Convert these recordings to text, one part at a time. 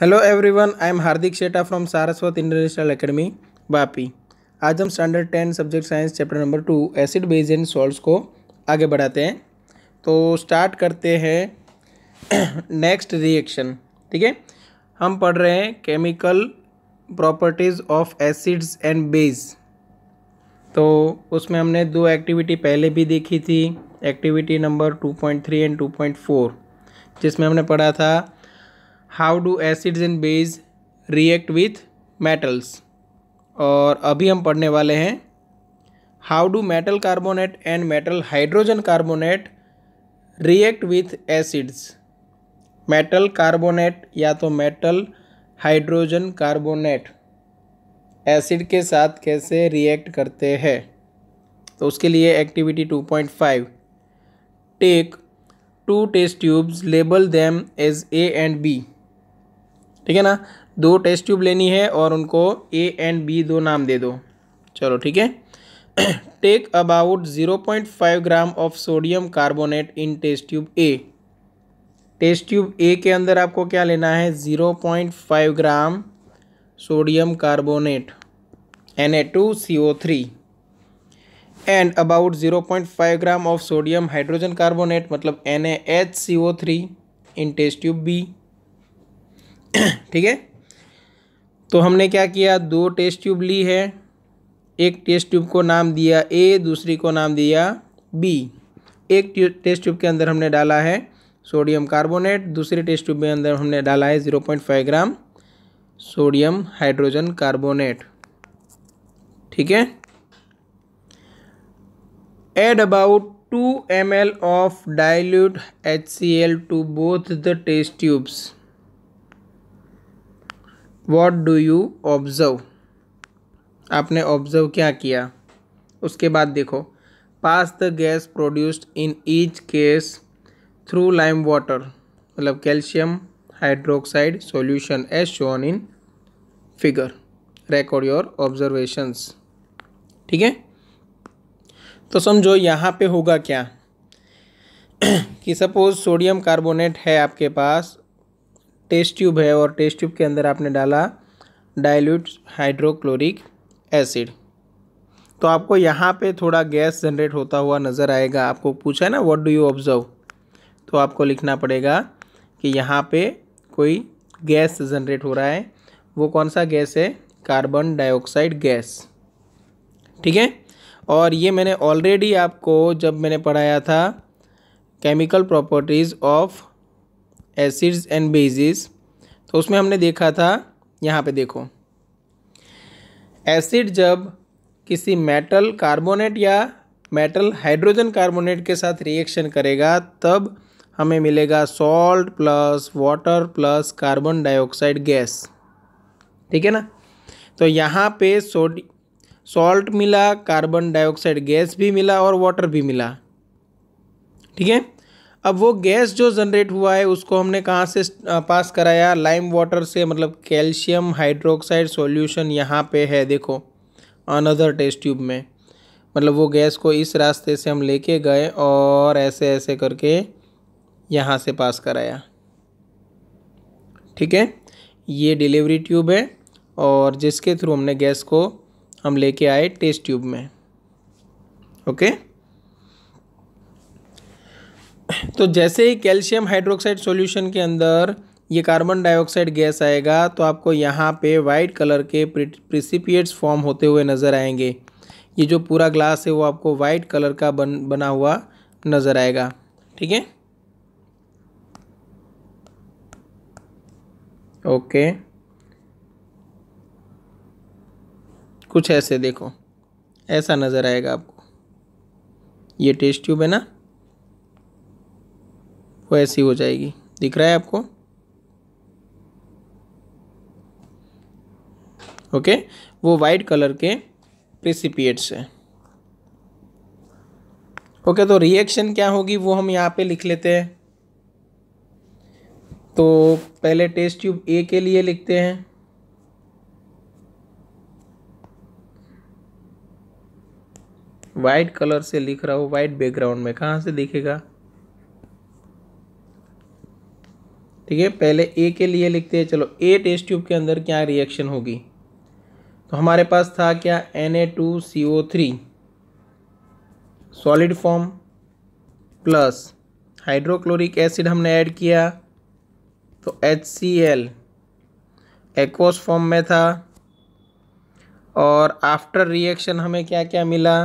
Hello everyone I am Hardik Sheta from Saraswat international academy Vapi आज हम standard ten subject science chapter number two acid base and salts को आगे बढ़ाते हैं तो स्टार्ट करते हैं नेक्स्ट रिएक्शन ठीक है हम पढ़ रहे हैं chemical properties of acids and base तो उसमें हमने दो एक्टिविटी पहले भी देखी थी activity number two point three and two point four जिसमें हमने पढ़ा था how do acids and base react with metals और अभी हम पढ़ने वाले हैं how do metal carbonate and metal hydrogen carbonate react with acids metal carbonate या तो मेटल हाइड्रोजन कार्बोनेट एसिड के साथ कैसे रिएक्ट करते हैं तो उसके लिए activity 2.5 take two test tubes label them as A and B ठीक है ना दो टेस्ट ट्यूब लेनी है और उनको ए एंड बी दो नाम दे दो चलो ठीक है take about zero point five gram of sodium carbonate in test tube A test tube A के अंदर आपको क्या लेना है zero point five gram sodium carbonate N A two C O three and about zero point five gram of sodium hydrogen carbonate मतलब N A H C O three in test tube B ठीक है तो हमने क्या किया दो test tube ली है एक टेस्ट ट्यूब को नाम दिया ए दूसरी को नाम दिया बी एक टेस्ट ट्यूब के अंदर हमने डाला है सोडियम कार्बोनेट दूसरे टेस्ट ट्यूब के अंदर हमने डाला है zero point five gram sodium hydrogen carbonate ठीक है add about two M L of dilute H C L to both the test tubes what do you observe आपने ऑब्ज़र्व क्या किया उसके बाद देखो pass the gas produced in each case through lime water मतलब calcium hydroxide solution as shown in figure record your observations ठीक है तो समझो यहाँ पे होगा क्या कि सपोज सोडियम कार्बोनेट है आपके पास टेस्ट ट्यूब है और टेस्ट ट्यूब के अंदर आपने डाला डाइल्यूट हाइड्रोक्लोरिक एसिड तो आपको यहाँ पे थोड़ा गैस जनरेट होता हुआ नज़र आएगा आपको पूछा है ना व्हाट डू यू ऑब्जर्व तो आपको लिखना पड़ेगा कि यहाँ पे कोई गैस जनरेट हो रहा है वो कौन सा गैस है कार्बन डाइऑक्साइड गैस ठीक है और ये मैंने ऑलरेडी आपको जब मैंने पढ़ाया था chemical properties of acids and bases तो उसमें हमने देखा था यहाँ पे देखो एसिड जब किसी मेटल कार्बोनेट या मेटल हाइड्रोजन कार्बोनेट के साथ रिएक्शन करेगा तब हमें मिलेगा salt plus water plus carbon dioxide gas ठीक है ना तो यहाँ पे सोडी सॉल्ट मिला कार्बन डाइऑक्साइड गैस भी मिला और वाटर भी मिला ठीक है अब वो गैस जो जनरेट हुआ है उसको हमने कहाँ से पास कराया लाइम वाटर से मतलब कैल्शियम हाइड्रोक्साइड सॉल्यूशन यहाँ पे है देखो अनदर टेस्ट ट्यूब में मतलब वो गैस को इस रास्ते से हम लेके गए और ऐसे ऐसे करके यहाँ से पास कराया ठीक है ये डिलीवरी ट्यूब है और जिसके थ्रू हमने गैस को हम लेके आए टेस्ट ट्यूब में ओके okay? तो जैसे ही कैल्शियम हाइड्रोक्साइड सॉल्यूशन के अंदर ये कार्बन डाइऑक्साइड गैस आएगा तो आपको यहाँ पे वाइट कलर के प्रिसिपिएट्स फॉर्म होते हुए नज़र आएंगे ये जो पूरा ग्लास है वो आपको वाइट कलर का बन बना हुआ नज़र आएगा ठीक है ओके कुछ ऐसे देखो ऐसा नज़र आएगा आपको ये टेस्ट ट्यूब है ना वो ऐसी हो जाएगी दिख रहा है आपको ओके वो वाइट कलर के प्रिसिपिएट्स है ओके तो रिएक्शन क्या होगी वो हम यहाँ पे लिख लेते हैं तो पहले टेस्ट ट्यूब ए के लिए लिखते हैं वाइट कलर से लिख रहा हूँ वाइट बैकग्राउंड में कहाँ से दिखेगा ठीक है पहले ए के लिए लिखते हैं चलो ए टेस्ट ट्यूब के अंदर क्या रिएक्शन होगी तो हमारे पास था क्या N A two C O three solid form plus hydrochloric acid हमने ऐड किया तो H C L aqueous form में था और आफ्टर रिएक्शन हमें क्या क्या मिला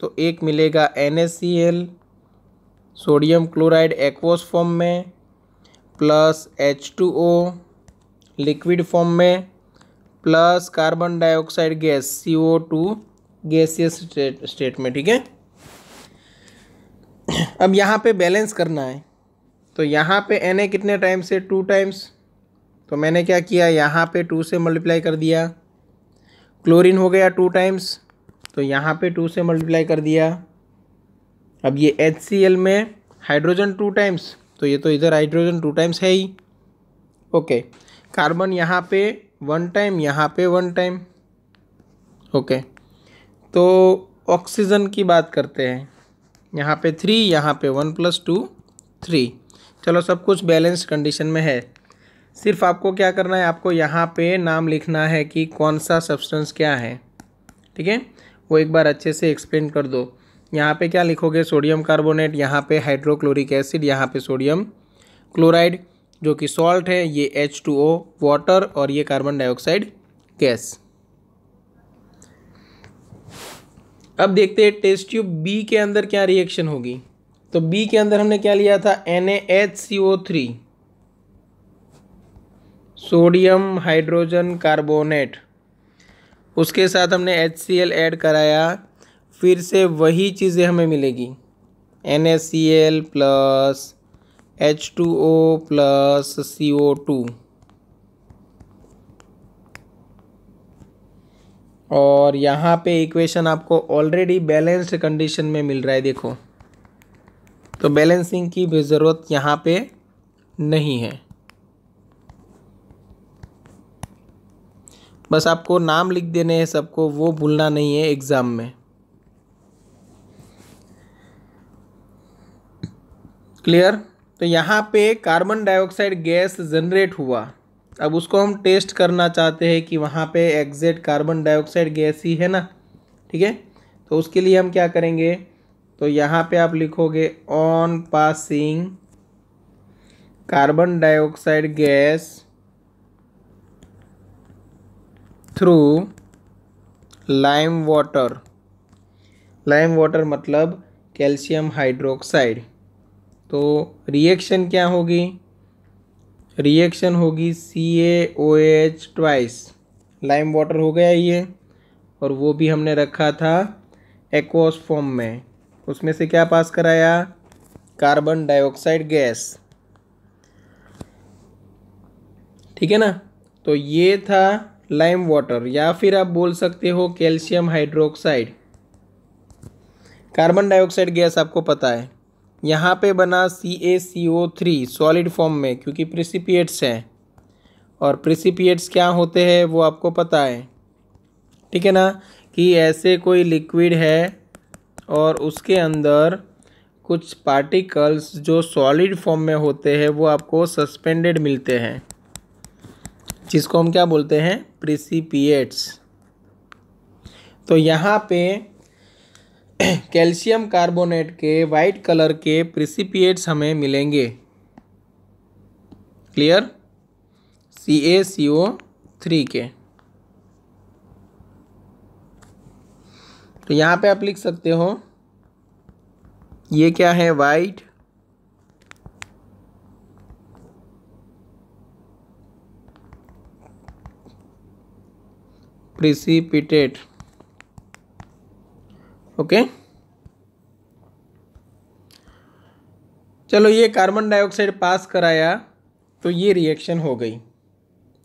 तो एक मिलेगा N S C L sodium chloride aqueous form में plus H two O liquid form में plus carbon dioxide gas C O two gaseous state में ठीक है अब यहाँ पे बैलेंस करना है तो यहाँ पे एन ए कितने टाइम्स है टू टाइम्स तो मैंने क्या किया यहाँ पे टू से मल्टीप्लाई कर दिया क्लोरीन हो गया टू टाइम्स तो यहाँ पे टू से मल्टीप्लाई कर दिया अब ये एच सी एल में हाइड्रोजन टू टाइम्स तो ये तो इधर हाइड्रोजन टू टाइम्स है ही ओके कार्बन यहाँ पे वन टाइम यहाँ पे वन टाइम ओके तो ऑक्सीजन की बात करते हैं यहाँ पे थ्री यहाँ पे वन प्लस टू थ्री चलो सब कुछ बैलेंस कंडीशन में है सिर्फ आपको क्या करना है आपको यहाँ पे नाम लिखना है कि कौन सा सब्सटेंस क्या है ठीक है वो एक बार अच्छे से एक्सप्लेन कर दो यहाँ पे क्या लिखोगे सोडियम कार्बोनेट यहाँ पे हाइड्रोक्लोरिक एसिड यहाँ पे सोडियम क्लोराइड जो कि सॉल्ट है ये एच टू ओ वाटर और ये कार्बन डाइऑक्साइड गैस अब देखते हैं टेस्ट ट्यूब बी के अंदर क्या रिएक्शन होगी तो बी के अंदर हमने क्या लिया था N H C O three sodium hydrogen carbonate उसके साथ हमने एच सी एल ऐड कराया फिर से वही चीज़ें हमें मिलेगी N S C L plus H two O plus C O two और यहाँ पे इक्वेशन आपको ऑलरेडी बैलेंस्ड कंडीशन में मिल रहा है देखो तो बैलेंसिंग की भी ज़रूरत यहाँ पे नहीं है बस आपको नाम लिख देने हैं सबको वो भूलना नहीं है एग्ज़ाम में क्लियर तो यहाँ पे कार्बन डाइऑक्साइड गैस जनरेट हुआ अब उसको हम टेस्ट करना चाहते हैं कि वहाँ पे एग्जैक्ट कार्बन डाइऑक्साइड गैस ही है ना ठीक है तो उसके लिए हम क्या करेंगे तो यहाँ पे आप लिखोगे on passing carbon dioxide gas through lime water lime water मतलब कैल्शियम हाइड्रोक्साइड तो रिएक्शन क्या होगी रिएक्शन होगी C A O H twice lime water हो गया ये और वो भी हमने रखा था एक्वास फॉर्म में उसमें से क्या पास कराया कार्बन डाइऑक्साइड गैस ठीक है ना तो ये था लाइम वाटर या फिर आप बोल सकते हो calcium hydroxide carbon dioxide gas आपको पता है यहाँ पे बना C A C O three solid form में क्योंकि प्रिसिपिएट्स हैं और प्रिसिपिएट्स क्या होते हैं वो आपको पता है ठीक है ना कि ऐसे कोई लिक्विड है और उसके अंदर कुछ पार्टिकल्स जो सॉलिड फॉर्म में होते हैं वो आपको सस्पेंडेड मिलते हैं जिसको हम क्या बोलते हैं प्रिसिपिएट्स तो यहाँ पे कैल्शियम कार्बोनेट के वाइट कलर के प्रिसिपिएट्स हमें मिलेंगे clear C A C O three के तो यहाँ पे आप लिख सकते हो ये क्या है वाइट प्रिसिपिटेट ओके चलो ये कार्बन डाइऑक्साइड पास कराया तो ये रिएक्शन हो गई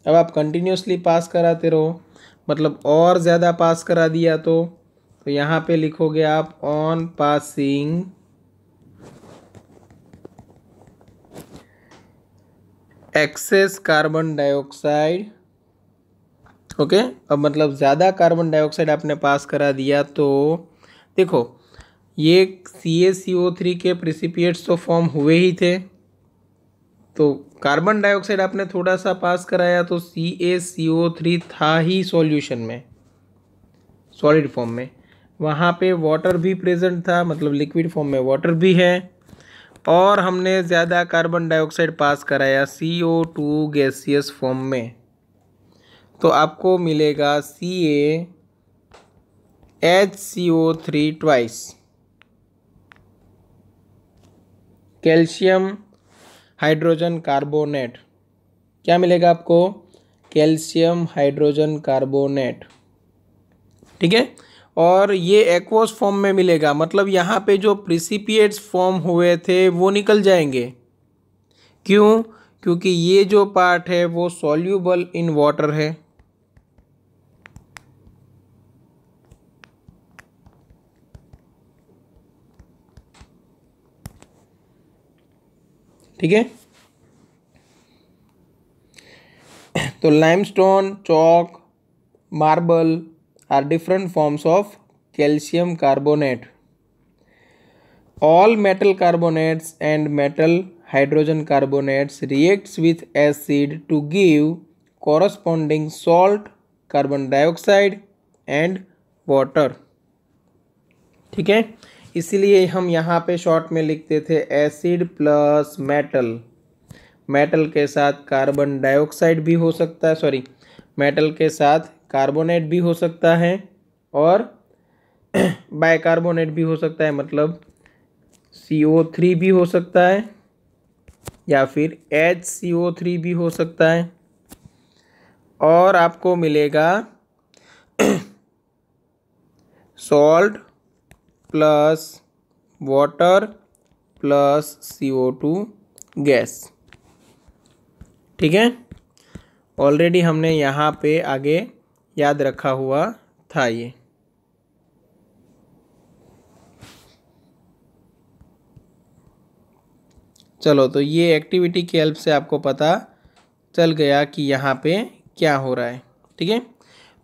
अब आप कंटिन्यूसली पास कराते रहो मतलब और ज़्यादा पास करा दिया तो तो यहाँ पे लिखोगे आप on passing excess carbon dioxide okay अब मतलब ज़्यादा कार्बन डाइऑक्साइड आपने पास करा दिया तो देखो ये सी ए सी ओ थ्री के प्रिसिपिएट्स तो फॉर्म हुए ही थे तो कार्बन डाइऑक्साइड आपने थोड़ा सा पास कराया तो सी ए सी ओ थ्री था ही सॉल्यूशन में सॉलिड फॉर्म में वहाँ पे वाटर भी प्रेजेंट था मतलब लिक्विड फॉर्म में वाटर भी है और हमने ज़्यादा कार्बन डाइऑक्साइड पास कराया C O two gaseous form में तो आपको मिलेगा C A H C O three twice calcium hydrogen carbonate क्या मिलेगा आपको कैल्शियम हाइड्रोजन कार्बोनेट ठीक है और ये एक्वस फॉर्म में मिलेगा मतलब यहाँ पे जो प्रिसिपिएट्स फॉर्म हुए थे वो निकल जाएंगे क्यों क्योंकि ये जो पार्ट है वो सॉल्यूबल इन वाटर है ठीक है तो limestone chalk marble are different forms of calcium carbonate all metal carbonates and metal hydrogen carbonates reacts with acid to give corresponding salt carbon dioxide and water ठीक है इसीलिए हम यहाँ पे शॉर्ट में लिखते थे एसिड प्लस मेटल मेटल के साथ कार्बन डाइऑक्साइड भी हो सकता है सॉरी मेटल के साथ कार्बोनेट भी हो सकता है और बाइकार्बोनेट भी हो सकता है मतलब सी ओ थ्री भी हो सकता है या फिर एच सी ओ थ्री भी हो सकता है और आपको मिलेगा salt plus water plus C O two gas ठीक है ऑलरेडी हमने यहाँ पे आगे याद रखा हुआ था ये चलो तो ये एक्टिविटी की हेल्प से आपको पता चल गया कि यहाँ पे क्या हो रहा है ठीक है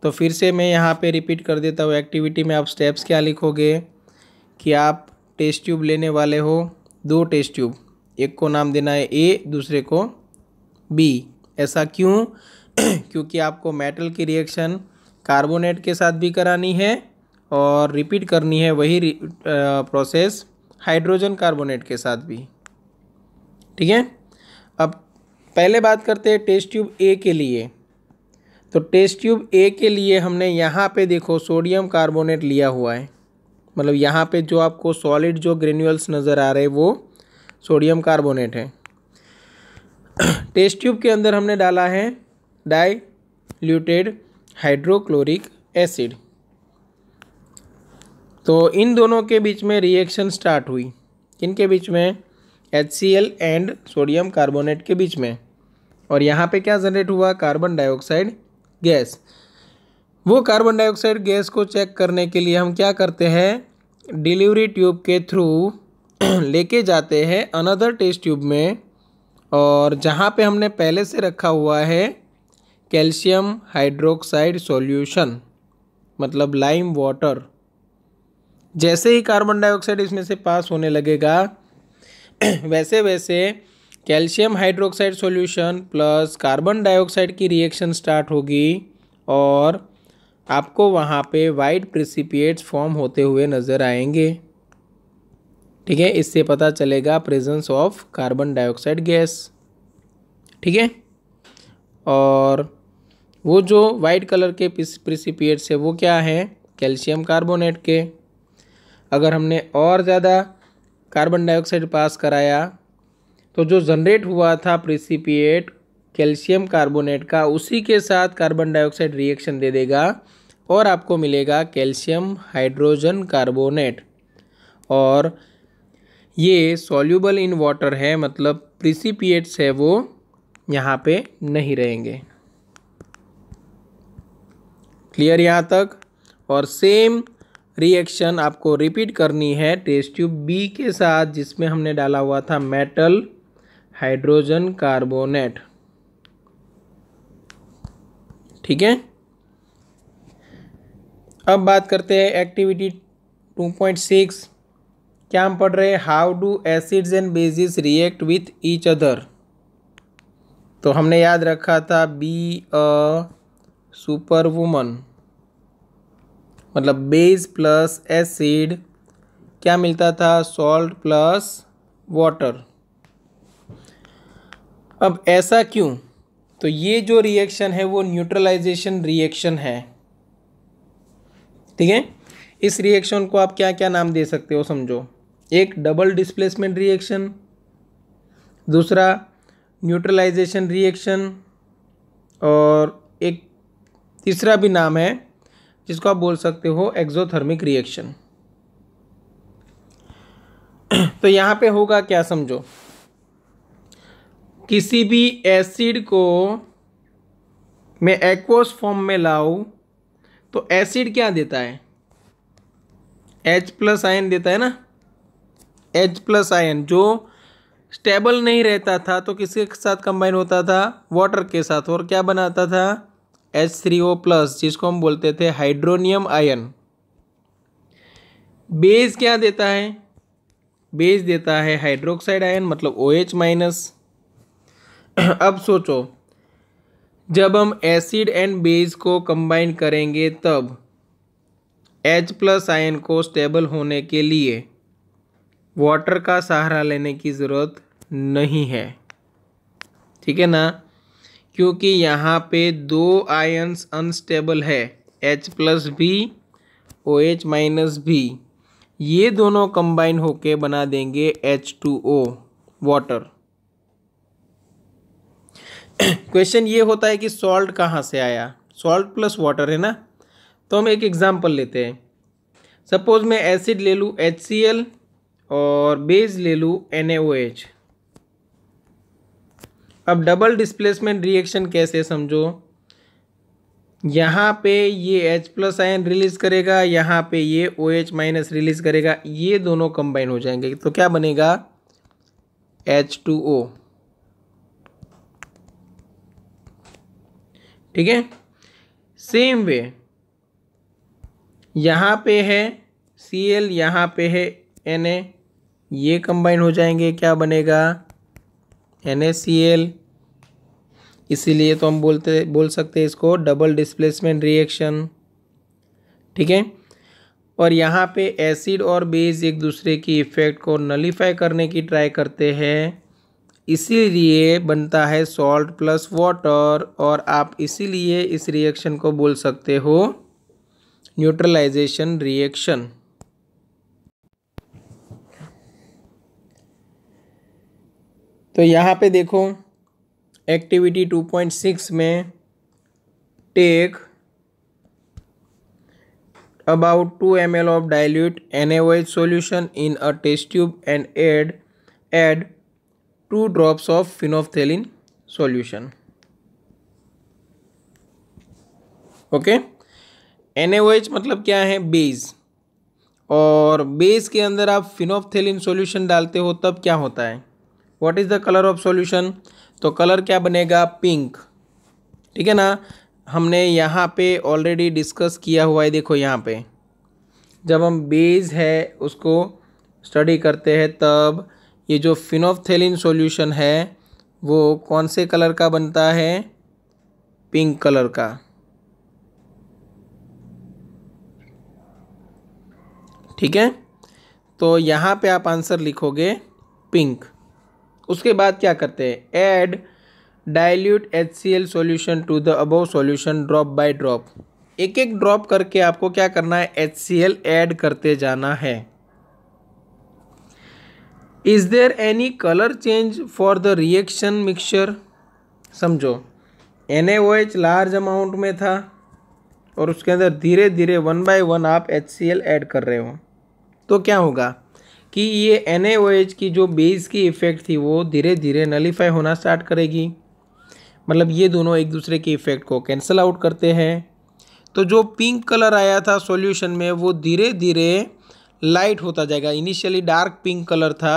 तो फिर से मैं यहाँ पे रिपीट कर देता हूँ एक्टिविटी में आप स्टेप्स क्या लिखोगे कि आप टेस्ट ट्यूब लेने वाले हो दो टेस्ट ट्यूब एक को नाम देना है ए दूसरे को बी ऐसा क्यों क्योंकि आपको मेटल की रिएक्शन कार्बोनेट के साथ भी करानी है और रिपीट करनी है वही प्रोसेस हाइड्रोजन कार्बोनेट के साथ भी ठीक है अब पहले बात करते हैं टेस्ट ट्यूब ए के लिए तो टेस्ट ट्यूब ए के लिए हमने यहाँ पे देखो सोडियम कार्बोनेट लिया हुआ है मतलब यहाँ पे जो आपको सॉलिड जो ग्रेन्यूल्स नज़र आ रहे हैं वो सोडियम कार्बोनेट है टेस्ट ट्यूब के अंदर हमने डाला है डाई ल्यूटेड हाइड्रोक्लोरिक एसिड तो इन दोनों के बीच में रिएक्शन स्टार्ट हुई किनके बीच में एच एंड सोडियम कार्बोनेट के बीच में और यहाँ पे क्या जनरेट हुआ कार्बन डाइऑक्साइड गैस वो कार्बन डाइऑक्साइड गैस को चेक करने के लिए हम क्या करते हैं डिलीवरी ट्यूब के थ्रू लेके जाते हैं अनदर टेस्ट ट्यूब में और जहाँ पे हमने पहले से रखा हुआ है कैल्शियम हाइड्रोक्साइड सॉल्यूशन मतलब लाइम वाटर जैसे ही कार्बन डाइऑक्साइड इसमें से पास होने लगेगा वैसे वैसे calcium hydroxide solution plus carbon dioxide की रिएक्शन स्टार्ट होगी और आपको वहाँ पे वाइट प्रिसिपिएट्स फॉर्म होते हुए नज़र आएंगे ठीक है इससे पता चलेगा presence of carbon dioxide gas ठीक है और वो जो वाइट कलर के प्रिसिपिएट्स है वो क्या है कैल्शियम कार्बोनेट के अगर हमने और ज़्यादा कार्बन डाइऑक्साइड पास कराया तो जो जनरेट हुआ था प्रिसिपिएट कैल्शियम कार्बोनेट का उसी के साथ कार्बन डाइऑक्साइड रिएक्शन दे देगा और आपको मिलेगा कैल्शियम हाइड्रोजन कार्बोनेट और ये सॉल्यूबल इन वाटर है मतलब प्रिसिपिएट्स है वो यहाँ पे नहीं रहेंगे क्लियर यहाँ तक और सेम रिएक्शन आपको रिपीट करनी है टेस्ट ट्यूब बी के साथ जिसमें हमने डाला हुआ था मेटल हाइड्रोजन कार्बोनेट ठीक है अब बात करते हैं एक्टिविटी 2.6 क्या हम पढ़ रहे हैं how do acids and bases react with each other तो हमने याद रखा था बी अ सुपर वुमन मतलब बेस प्लस एसिड क्या मिलता था सॉल्ट प्लस वाटर अब ऐसा क्यों तो ये जो रिएक्शन है वो न्यूट्रलाइजेशन रिएक्शन है ठीक है इस रिएक्शन को आप क्या क्या नाम दे सकते हो समझो एक डबल डिस्प्लेसमेंट रिएक्शन दूसरा न्यूट्रलाइजेशन रिएक्शन और एक तीसरा भी नाम है जिसको आप बोल सकते हो एक्जोथर्मिक रिएक्शन तो यहाँ पे होगा क्या समझो किसी भी एसिड को मैं एक्वस फॉर्म में लाऊं तो एसिड क्या देता है एच प्लस आयन देता है ना एच प्लस आयन जो स्टेबल नहीं रहता था तो किसके साथ कंबाइन होता था वाटर के साथ और क्या बनाता था एच थ्री ओ प्लस जिसको हम बोलते थे हाइड्रोनियम आयन बेस क्या देता है बेस देता है हाइड्रोक्साइड आयन मतलब ओ एच माइनस अब सोचो जब हम एसिड एंड बेस को कंबाइन करेंगे तब H प्लस आयन को स्टेबल होने के लिए वाटर का सहारा लेने की ज़रूरत नहीं है ठीक है ना क्योंकि यहाँ पे दो आयन्स अनस्टेबल है H प्लस भी ओ एच माइनस भी ये दोनों कंबाइन होके बना देंगे H two O water question ये होता है कि सॉल्ट कहाँ से आया सॉल्ट प्लस वाटर है ना तो हम एक एग्ज़ाम्पल लेते हैं सपोज मैं एसिड ले लूँ एच सी एल और बेस ले लूँ एन एच अब डबल डिस्प्लेसमेंट रिएक्शन कैसे समझो यहाँ पे ये H प्लस आयन रिलीज़ करेगा यहाँ पे ये ओ एच माइनस रिलीज़ करेगा ये दोनों कंबाइन हो जाएंगे तो क्या बनेगा एच टू ओ ठीक है सेम वे यहाँ पे है सी एल यहाँ पे है एन ए ये कंबाइन हो जाएंगे क्या बनेगा एन ए सी एल इसीलिए तो हम बोलते बोल सकते हैं इसको डबल डिस्प्लेसमेंट रिएक्शन ठीक है और यहाँ पे एसिड और बेस एक दूसरे की इफ़ेक्ट को नलीफाई करने की ट्राई करते हैं इसीलिए बनता है सॉल्ट प्लस वाटर और आप इसीलिए इस रिएक्शन को बोल सकते हो न्यूट्रलाइजेशन रिएक्शन तो यहाँ पे देखो एक्टिविटी 2.6 में take about 2 ml of dilute NaOH solution in a test tube and add add two drops of phenolphthalein solution okay एन मतलब क्या है बेस और बेस के अंदर आप फिनोफ्थेलिन सॉल्यूशन डालते हो तब क्या होता है what is the colour of solution तो कलर क्या बनेगा पिंक ठीक है ना हमने यहाँ पे ऑलरेडी डिस्कस किया हुआ है देखो यहाँ पे जब हम बेस है उसको स्टडी करते हैं तब ये जो फिनोफ्थेलिन सॉल्यूशन है वो कौन से कलर का बनता है पिंक कलर का ठीक है तो यहाँ पे आप आंसर लिखोगे पिंक उसके बाद क्या करते हैं add dilute H C L solution to the above solution drop by drop एक एक ड्रॉप करके आपको क्या करना है एच सी एल ऐड करते जाना है is there any colour change for the reaction mixture समझो एन लार्ज अमाउंट में था और उसके अंदर धीरे धीरे वन बाय वन आप एच ऐड कर रहे हो तो क्या होगा कि ये एन की जो बेस की इफ़ेक्ट थी वो धीरे धीरे नलीफाई होना स्टार्ट करेगी मतलब ये दोनों एक दूसरे के इफ़ेक्ट को कैंसिल आउट करते हैं तो जो पिंक कलर आया था सॉल्यूशन में वो धीरे धीरे लाइट होता जाएगा इनिशियली डार्क पिंक कलर था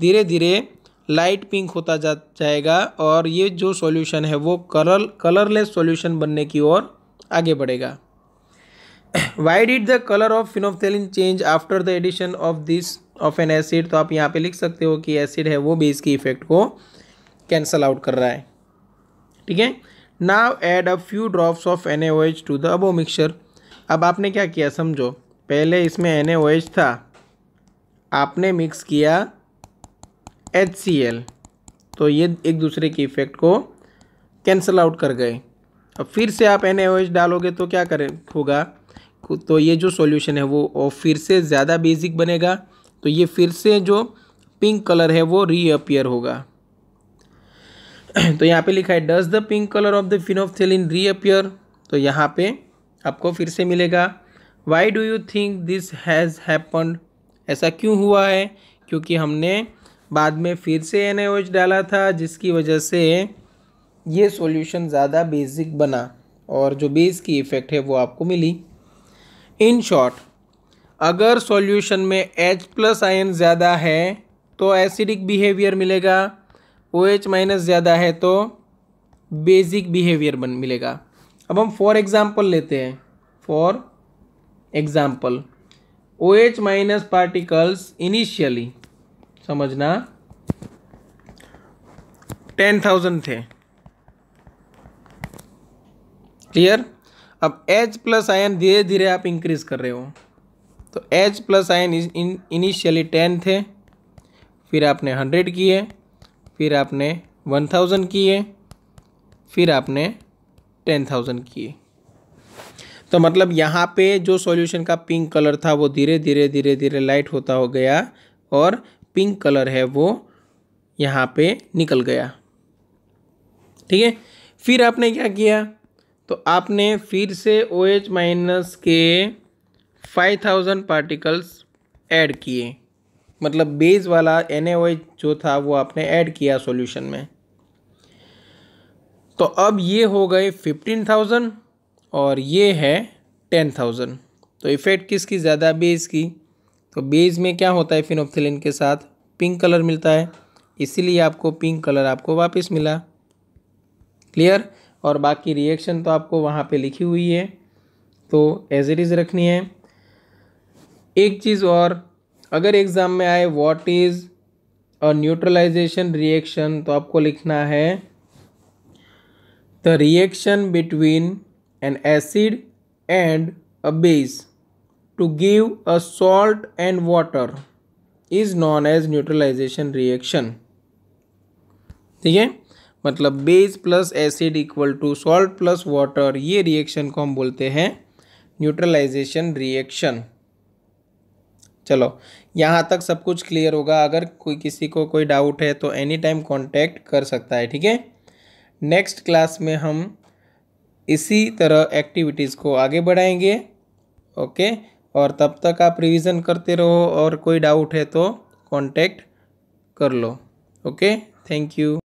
धीरे धीरे लाइट पिंक होता जा जाएगा और ये जो सॉल्यूशन है वो कलर कलरलेस सॉल्यूशन बनने की ओर आगे बढ़ेगा why did the colour of phenolphthalein change after the addition of this of an acid तो आप यहाँ पे लिख सकते हो कि एसिड है वो बेस की इफेक्ट को कैंसल आउट कर रहा है ठीक है now add a few drops of an to the above mixture अब आपने क्या किया समझो पहले इसमें एन था आपने मिक्स किया एच तो ये एक दूसरे के इफ़ेक्ट को कैंसिल आउट कर गए अब फिर से आप एन डालोगे तो क्या करें होगा तो ये जो सॉल्यूशन है वो और फिर से ज़्यादा बेसिक बनेगा तो ये फिर से जो पिंक कलर है वो रीअपियर होगा तो यहाँ पे लिखा है does the pink colour of the phenolphthalein reappear तो यहाँ पे आपको फिर से मिलेगा why do you think this has happened ऐसा क्यों हुआ है क्योंकि हमने बाद में फिर से एन डाला था जिसकी वजह से ये सॉल्यूशन ज़्यादा बेसिक बना और जो बेस की इफ़ेक्ट है वो आपको मिली इन शॉर्ट अगर सॉल्यूशन में H प्लस आयन ज़्यादा है तो एसिडिक बिहेवियर मिलेगा ओ एच माइनस ज़्यादा है तो बेसिक बिहेवियर बन मिलेगा अब हम फॉर एग्ज़ाम्पल लेते हैं for example O H minus particles initially समझना टेन थाउजेंड थे क्लियर अब एच प्लस आयन धीरे धीरे आप इंक्रीज कर रहे हो तो H plus ion initially ten थे फिर आपने हंड्रेड किए फिर आपने वन थाउजेंड किए फिर आपने टेन थाउजेंड किए तो मतलब यहाँ पे जो सॉल्यूशन का पिंक कलर था वो धीरे धीरे धीरे धीरे लाइट होता हो गया और पिंक कलर है वो यहाँ पे निकल गया ठीक है फिर आपने क्या किया तो आपने फिर से ओ एच माइनस के फाइव थाउजेंड पार्टिकल्स ऐड किए मतलब बेस वाला एन जो था वो आपने ऐड किया सॉल्यूशन में तो अब ये हो गए फिफ्टीन थाउजेंड और ये है टेन थाउजेंड तो इफ़ेक्ट किसकी ज़्यादा बेज़ की तो बेज में क्या होता है फिनोप्थिलिन के साथ पिंक कलर मिलता है इसीलिए आपको पिंक कलर आपको वापस मिला क्लियर और बाकी रिएक्शन तो आपको वहाँ पे लिखी हुई है तो एज इट इज़ रखनी है एक चीज़ और अगर एग्ज़ाम में आए व्हाट इज़ और न्यूट्रलाइजेशन रिएक्शन तो आपको लिखना है the reaction between an acid and a base to give a salt and water is known as neutralization reaction ठीक है मतलब base plus acid equal to salt plus water ये reaction को हम बोलते हैं न्यूट्रलाइजेशन रिएक्शन चलो यहाँ तक सब कुछ क्लियर होगा अगर कोई किसी को कोई डाउट है तो एनी टाइम कांटेक्ट कर सकता है ठीक है नेक्स्ट क्लास में हम इसी तरह एक्टिविटीज़ को आगे बढ़ाएंगे ओके और तब तक आप रिवीजन करते रहो और कोई डाउट है तो कांटेक्ट कर लो ओके थैंक यू